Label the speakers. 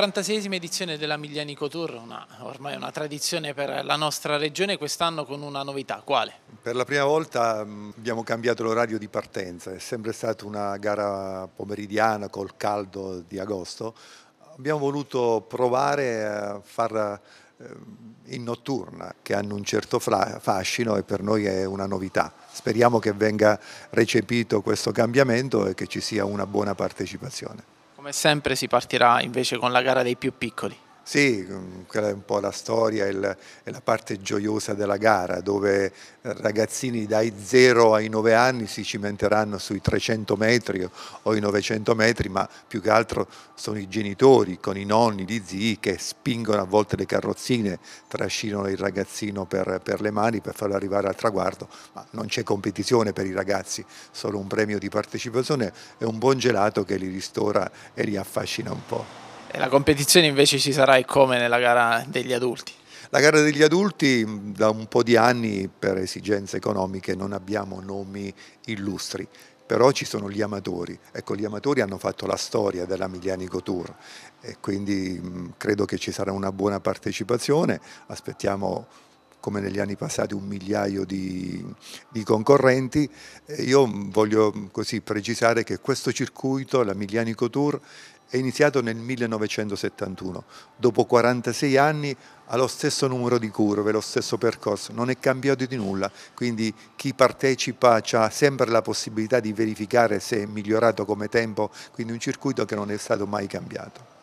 Speaker 1: 46esima edizione della Miglianico Tour, una, ormai una tradizione per la nostra regione, quest'anno con una novità, quale?
Speaker 2: Per la prima volta mm, abbiamo cambiato l'orario di partenza, è sempre stata una gara pomeridiana col caldo di agosto, abbiamo voluto provare a farla eh, in notturna che hanno un certo fascino e per noi è una novità. Speriamo che venga recepito questo cambiamento e che ci sia una buona partecipazione. Come sempre si partirà invece con la gara dei più piccoli. Sì, quella è un po' la storia e la parte gioiosa della gara, dove ragazzini dai 0 ai 9 anni si cimenteranno sui 300 metri o i 900 metri, ma più che altro sono i genitori con i nonni, gli zii che spingono a volte le carrozzine, trascinano il ragazzino per, per le mani per farlo arrivare al traguardo, ma non c'è competizione per i ragazzi, solo un premio di partecipazione e un buon gelato che li ristora e li affascina un po'
Speaker 1: la competizione invece ci sarà e come nella gara degli adulti?
Speaker 2: La gara degli adulti mm, da un po' di anni per esigenze economiche non abbiamo nomi illustri, però ci sono gli amatori. Ecco, gli amatori hanno fatto la storia della Miglianico Tour e quindi mh, mm, credo che ci sarà una buona partecipazione. Aspettiamo come negli anni passati un migliaio di, di concorrenti. Io mm, voglio così precisare che questo circuito, la Miglianico Tour, è iniziato nel 1971. Dopo 46 anni ha lo stesso numero di curve, lo stesso percorso, non è cambiato di nulla, quindi chi partecipa ha sempre la possibilità di verificare se è migliorato come tempo, quindi un circuito che non è stato mai cambiato.